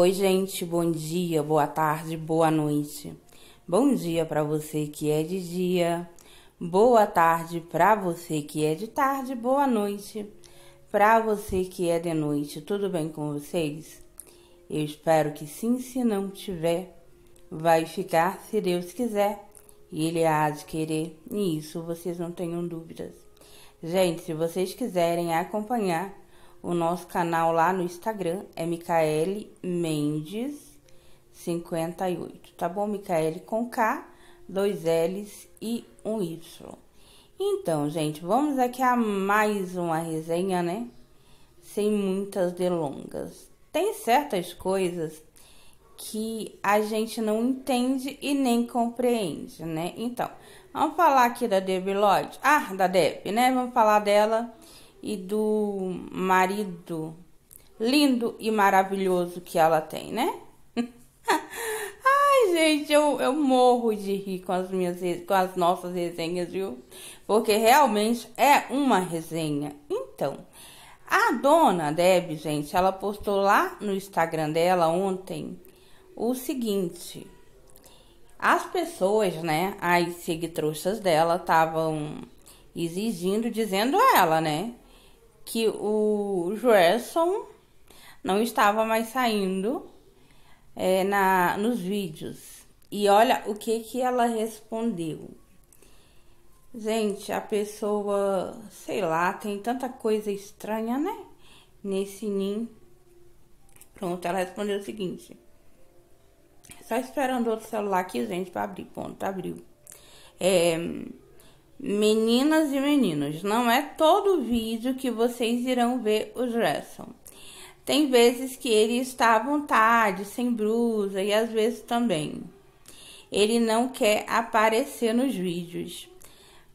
Oi, gente, bom dia, boa tarde, boa noite. Bom dia para você que é de dia, boa tarde para você que é de tarde, boa noite para você que é de noite. Tudo bem com vocês? Eu espero que sim, se não tiver, vai ficar se Deus quiser. E ele há de querer, e isso vocês não tenham dúvidas. Gente, se vocês quiserem acompanhar o nosso canal lá no Instagram é Micaele Mendes 58, tá bom? Micaele com K, dois L's e um Y. Então, gente, vamos aqui a mais uma resenha, né? Sem muitas delongas. Tem certas coisas que a gente não entende e nem compreende, né? Então, vamos falar aqui da Debbie Lloyd. Ah, da Deb, né? Vamos falar dela e do marido lindo e maravilhoso que ela tem, né? Ai, gente, eu, eu morro de rir com as minhas com as nossas resenhas, viu? Porque realmente é uma resenha. Então, a dona Deb, gente, ela postou lá no Instagram dela ontem o seguinte: as pessoas, né, as seguitroxas dela estavam exigindo, dizendo ela, né, que o Gerson não estava mais saindo é, na, nos vídeos. E olha o que, que ela respondeu. Gente, a pessoa, sei lá, tem tanta coisa estranha, né? Nesse ninho. Pronto, ela respondeu o seguinte. Só esperando outro celular aqui, gente, pra abrir. Ponto, abriu. É... Meninas e meninos, não é todo vídeo que vocês irão ver o Gerson. Tem vezes que ele está à vontade, sem brusa e às vezes também. Ele não quer aparecer nos vídeos,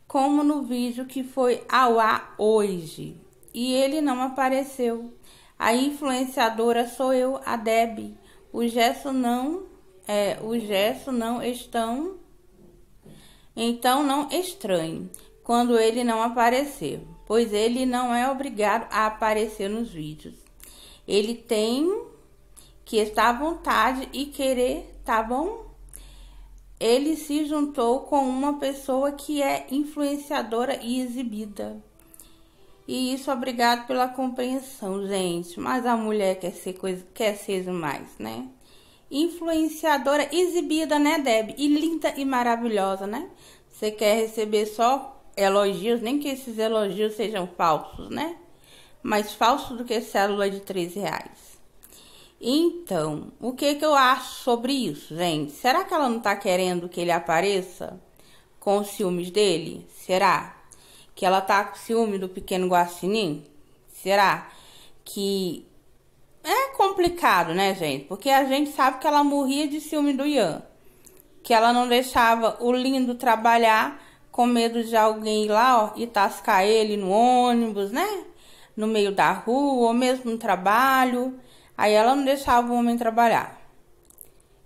como no vídeo que foi ao ar hoje. E ele não apareceu. A influenciadora sou eu, a Deb. O Gesso não, é, o Gerson não estão então não estranhe quando ele não aparecer, pois ele não é obrigado a aparecer nos vídeos. Ele tem que estar à vontade e querer, tá bom? Ele se juntou com uma pessoa que é influenciadora e exibida. E isso, obrigado pela compreensão, gente. Mas a mulher quer ser coisa, quer ser mais, né? influenciadora exibida, né, Deb? E linda e maravilhosa, né? Você quer receber só elogios, nem que esses elogios sejam falsos, né? Mais falso do que célula de três reais. Então, o que que eu acho sobre isso, gente? Será que ela não tá querendo que ele apareça com os ciúmes dele? Será? Que ela tá com ciúme do pequeno Guaxinim? Será? Que complicado, né, gente? Porque a gente sabe que ela morria de ciúme do Ian. Que ela não deixava o lindo trabalhar com medo de alguém ir lá ó, e tascar ele no ônibus, né? No meio da rua, ou mesmo no trabalho. Aí ela não deixava o homem trabalhar.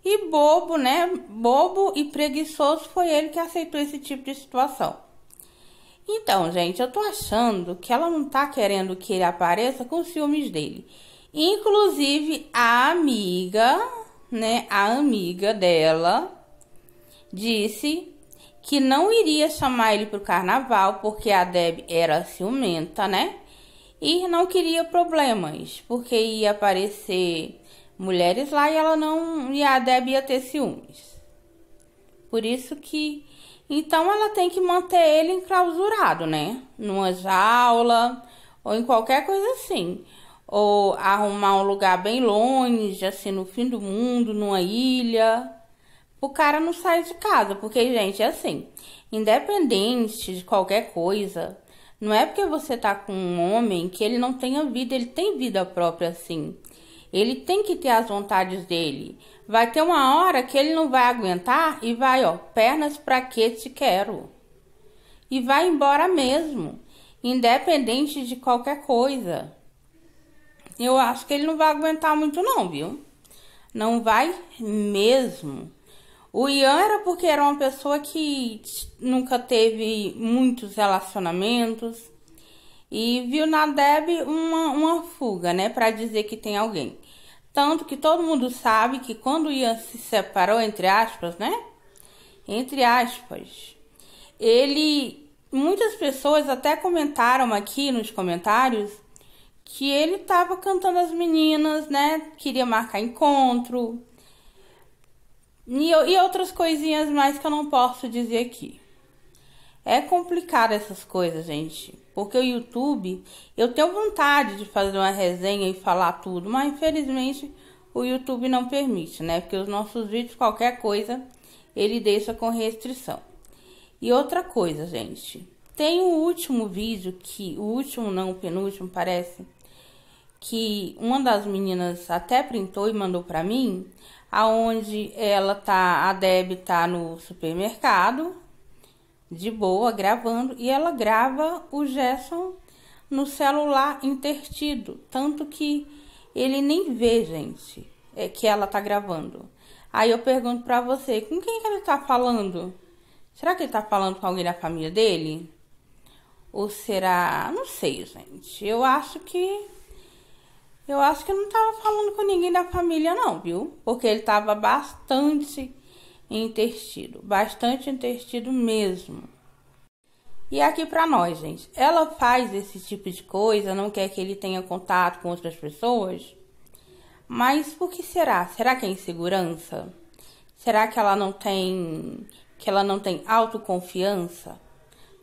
E bobo, né? Bobo e preguiçoso foi ele que aceitou esse tipo de situação. Então, gente, eu tô achando que ela não tá querendo que ele apareça com os ciúmes dele. Inclusive a amiga, né, a amiga dela disse que não iria chamar ele para o carnaval porque a Deb era ciumenta, né? E não queria problemas, porque ia aparecer mulheres lá e ela não e a Deb ia ter ciúmes. Por isso que então ela tem que manter ele enclausurado, né? Numa jaula ou em qualquer coisa assim ou arrumar um lugar bem longe, assim, no fim do mundo, numa ilha. O cara não sai de casa, porque, gente, é assim, independente de qualquer coisa, não é porque você tá com um homem que ele não tenha vida, ele tem vida própria, assim. Ele tem que ter as vontades dele. Vai ter uma hora que ele não vai aguentar e vai, ó, pernas pra que te quero. E vai embora mesmo, independente de qualquer coisa eu acho que ele não vai aguentar muito, não, viu? Não vai mesmo. O Ian era porque era uma pessoa que nunca teve muitos relacionamentos e viu na Deb uma, uma fuga, né, para dizer que tem alguém. Tanto que todo mundo sabe que quando o Ian se separou, entre aspas, né? Entre aspas, ele. Muitas pessoas até comentaram aqui nos comentários que ele tava cantando as meninas, né? Queria marcar encontro. E, e outras coisinhas mais que eu não posso dizer aqui. É complicado essas coisas, gente. Porque o YouTube, eu tenho vontade de fazer uma resenha e falar tudo, mas infelizmente o YouTube não permite, né? Porque os nossos vídeos, qualquer coisa, ele deixa com restrição. E outra coisa, gente, tem o último vídeo que, o último não, o penúltimo parece, que uma das meninas até printou e mandou para mim, aonde ela tá, a Deb tá no supermercado, de boa, gravando, e ela grava o Gerson no celular intertido, tanto que ele nem vê, gente, é que ela tá gravando. Aí eu pergunto para você, com quem que ele tá falando? Será que ele tá falando com alguém da família dele? Ou será, não sei, gente. Eu acho que eu acho que não tava falando com ninguém da família, não, viu? Porque ele tava bastante intertido, bastante intertido mesmo. E aqui para nós, gente, ela faz esse tipo de coisa, não quer que ele tenha contato com outras pessoas. Mas por que será? Será que é insegurança? Será que ela não tem que ela não tem autoconfiança?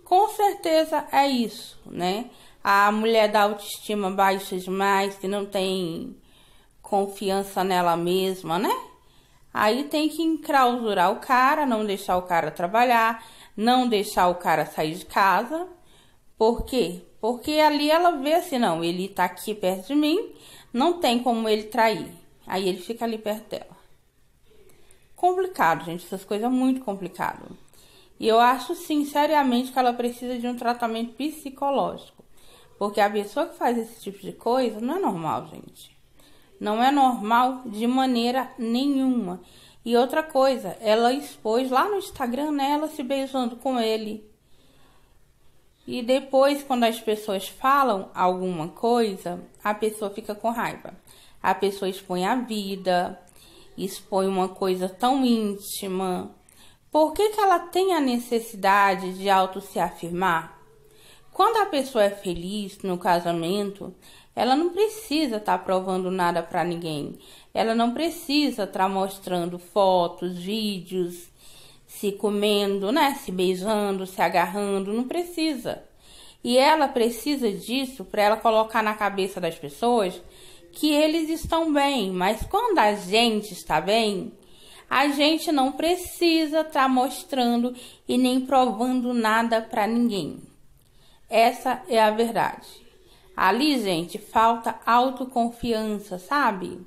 Com certeza é isso, né? a mulher da autoestima baixa demais, que não tem confiança nela mesma, né? Aí tem que encrausurar o cara, não deixar o cara trabalhar, não deixar o cara sair de casa. Por quê? Porque ali ela vê assim, não, ele tá aqui perto de mim, não tem como ele trair. Aí ele fica ali perto dela. Complicado, gente, essas coisas são é muito complicado. E eu acho sinceramente que ela precisa de um tratamento psicológico porque a pessoa que faz esse tipo de coisa não é normal, gente. Não é normal de maneira nenhuma. E outra coisa, ela expôs lá no Instagram né, ela se beijando com ele. E depois, quando as pessoas falam alguma coisa, a pessoa fica com raiva. A pessoa expõe a vida, expõe uma coisa tão íntima. Por que, que ela tem a necessidade de auto se afirmar? Quando a pessoa é feliz no casamento, ela não precisa estar tá provando nada para ninguém. Ela não precisa estar tá mostrando fotos, vídeos, se comendo, né, se beijando, se agarrando, não precisa. E ela precisa disso para ela colocar na cabeça das pessoas que eles estão bem, mas quando a gente está bem, a gente não precisa estar tá mostrando e nem provando nada para ninguém. Essa é a verdade. Ali, gente, falta autoconfiança, sabe?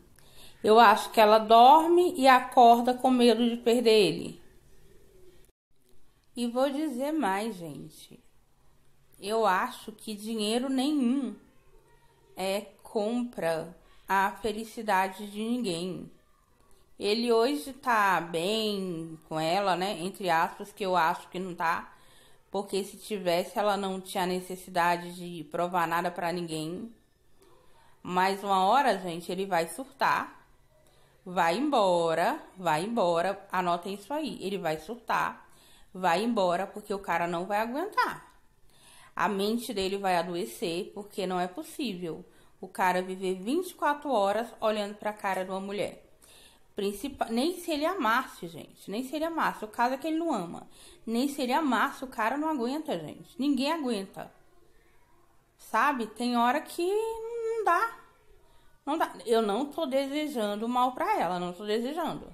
Eu acho que ela dorme e acorda com medo de perder ele. E vou dizer mais, gente. Eu acho que dinheiro nenhum é compra a felicidade de ninguém. Ele hoje tá bem com ela, né? Entre aspas, que eu acho que não tá porque se tivesse, ela não tinha necessidade de provar nada para ninguém. Mas uma hora, gente, ele vai surtar, vai embora, vai embora. Anotem isso aí. Ele vai surtar, vai embora, porque o cara não vai aguentar. A mente dele vai adoecer, porque não é possível o cara viver 24 horas olhando para a cara de uma mulher. Principal, nem se ele amasse, gente. Nem se ele amasse. O caso é que ele não ama. Nem se ele amasse, o cara não aguenta, gente. Ninguém aguenta. Sabe? Tem hora que não dá. Não dá. Eu não tô desejando mal para ela, não tô desejando.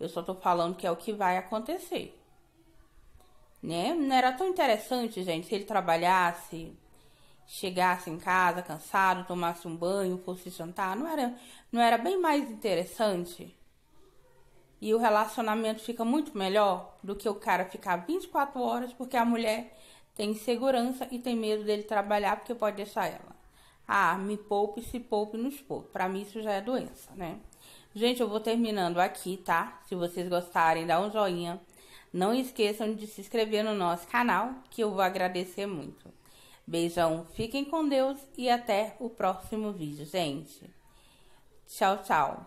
Eu só tô falando que é o que vai acontecer. Né? Não era tão interessante, gente, se ele trabalhasse, chegasse em casa cansado, tomasse um banho, fosse jantar, não era, não era bem mais interessante? e o relacionamento fica muito melhor do que o cara ficar 24 horas porque a mulher tem segurança e tem medo dele trabalhar porque pode deixar ela. Ah, me poupe, se poupe, nos poupe. Pra mim isso já é doença, né? Gente, eu vou terminando aqui, tá? Se vocês gostarem, dá um joinha. Não esqueçam de se inscrever no nosso canal, que eu vou agradecer muito. Beijão, fiquem com Deus e até o próximo vídeo, gente. Tchau, tchau.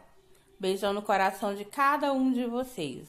Beijão no coração de cada um de vocês.